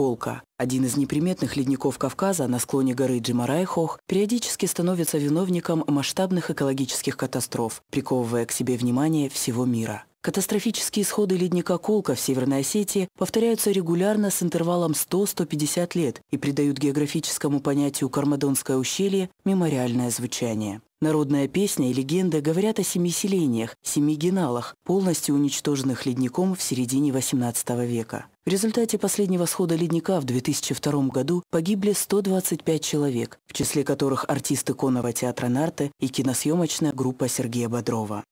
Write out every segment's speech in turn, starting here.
колка. Один из неприметных ледников Кавказа на склоне горы Джимарайхох периодически становится виновником масштабных экологических катастроф, приковывая к себе внимание всего мира. Катастрофические исходы ледника Колка в Северной Осетии повторяются регулярно с интервалом 100-150 лет и придают географическому понятию «Кармадонское ущелье» мемориальное звучание. Народная песня и легенда говорят о семи селениях, семи геналах, полностью уничтоженных ледником в середине 18 века. В результате последнего схода ледника в 2002 году погибли 125 человек, в числе которых артисты конного театра «Нарты» и киносъемочная группа Сергея Бодрова.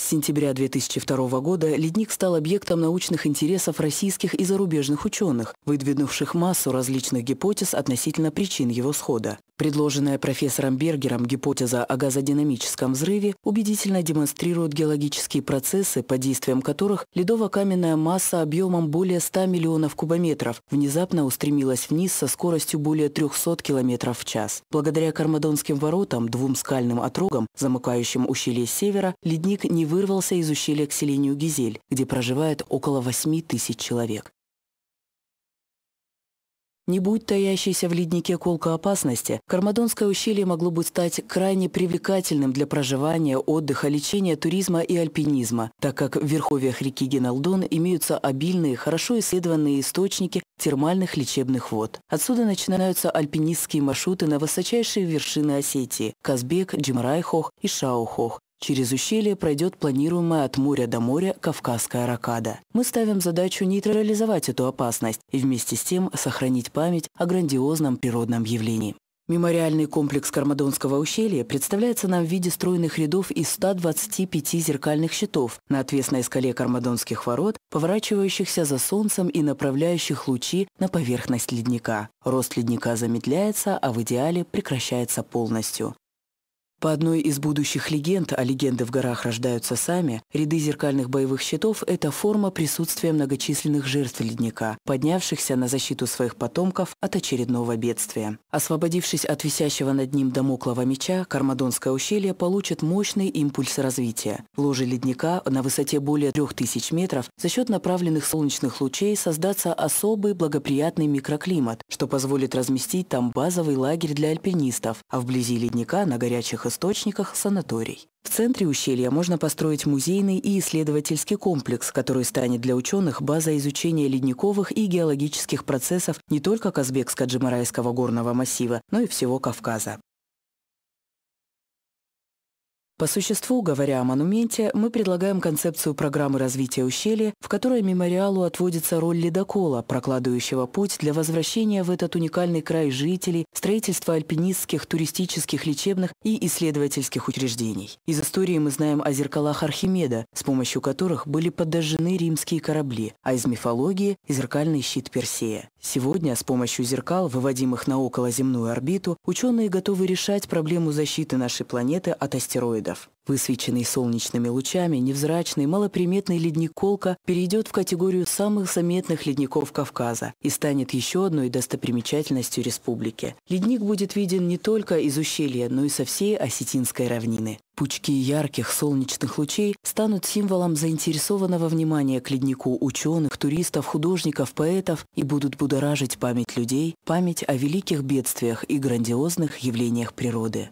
С сентября 2002 года ледник стал объектом научных интересов российских и зарубежных ученых, выдвинувших массу различных гипотез относительно причин его схода. Предложенная профессором Бергером гипотеза о газодинамическом взрыве убедительно демонстрирует геологические процессы, по действиям которых ледово-каменная масса объемом более 100 миллионов кубометров внезапно устремилась вниз со скоростью более 300 километров в час. Благодаря Кармадонским воротам, двум скальным отрогам, замыкающим ущелье севера, ледник не вырвался из ущелья к селению Гизель, где проживает около 8 тысяч человек. Не будь таящейся в леднике колка опасности, Кармадонское ущелье могло бы стать крайне привлекательным для проживания, отдыха, лечения, туризма и альпинизма, так как в верховьях реки Геналдон имеются обильные, хорошо исследованные источники термальных лечебных вод. Отсюда начинаются альпинистские маршруты на высочайшие вершины Осетии – Казбек, Джимарайхох и Шаухох, Через ущелье пройдет планируемая от моря до моря Кавказская ракада. Мы ставим задачу нейтрализовать эту опасность и вместе с тем сохранить память о грандиозном природном явлении. Мемориальный комплекс Кармадонского ущелья представляется нам в виде стройных рядов из 125 зеркальных щитов на отвесной скале Кармадонских ворот, поворачивающихся за солнцем и направляющих лучи на поверхность ледника. Рост ледника замедляется, а в идеале прекращается полностью. По одной из будущих легенд, а легенды в горах рождаются сами, ряды зеркальных боевых щитов – это форма присутствия многочисленных жертв ледника, поднявшихся на защиту своих потомков от очередного бедствия. Освободившись от висящего над ним домоклого меча, Кармадонское ущелье получит мощный импульс развития. Ложе ледника на высоте более 3000 метров за счет направленных солнечных лучей создаться особый благоприятный микроклимат, что позволит разместить там базовый лагерь для альпинистов, а вблизи ледника на горячих источниках санаторий. В центре ущелья можно построить музейный и исследовательский комплекс, который станет для ученых базой изучения ледниковых и геологических процессов не только Казбекско-Джамарайского горного массива, но и всего Кавказа. По существу, говоря о монументе, мы предлагаем концепцию программы развития ущелья, в которой мемориалу отводится роль ледокола, прокладывающего путь для возвращения в этот уникальный край жителей, строительства альпинистских, туристических, лечебных и исследовательских учреждений. Из истории мы знаем о зеркалах Архимеда, с помощью которых были подожжены римские корабли, а из мифологии – зеркальный щит Персея. Сегодня с помощью зеркал, выводимых на околоземную орбиту, ученые готовы решать проблему защиты нашей планеты от астероидов видов. Высвеченный солнечными лучами, невзрачный, малоприметный ледник Колка перейдет в категорию самых заметных ледников Кавказа и станет еще одной достопримечательностью республики. Ледник будет виден не только из ущелья, но и со всей Осетинской равнины. Пучки ярких солнечных лучей станут символом заинтересованного внимания к леднику ученых, туристов, художников, поэтов и будут будоражить память людей, память о великих бедствиях и грандиозных явлениях природы.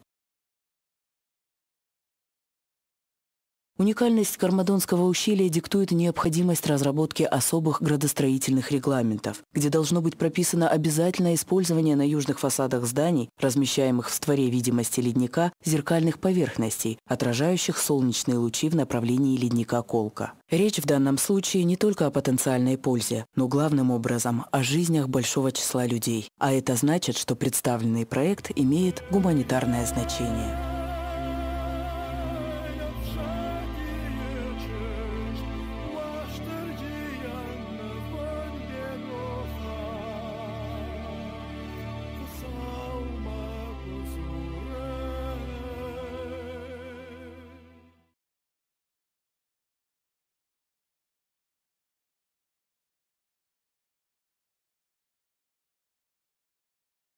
Уникальность Кармадонского ущелья диктует необходимость разработки особых градостроительных регламентов, где должно быть прописано обязательное использование на южных фасадах зданий, размещаемых в створе видимости ледника, зеркальных поверхностей, отражающих солнечные лучи в направлении ледника Колка. Речь в данном случае не только о потенциальной пользе, но главным образом о жизнях большого числа людей. А это значит, что представленный проект имеет гуманитарное значение.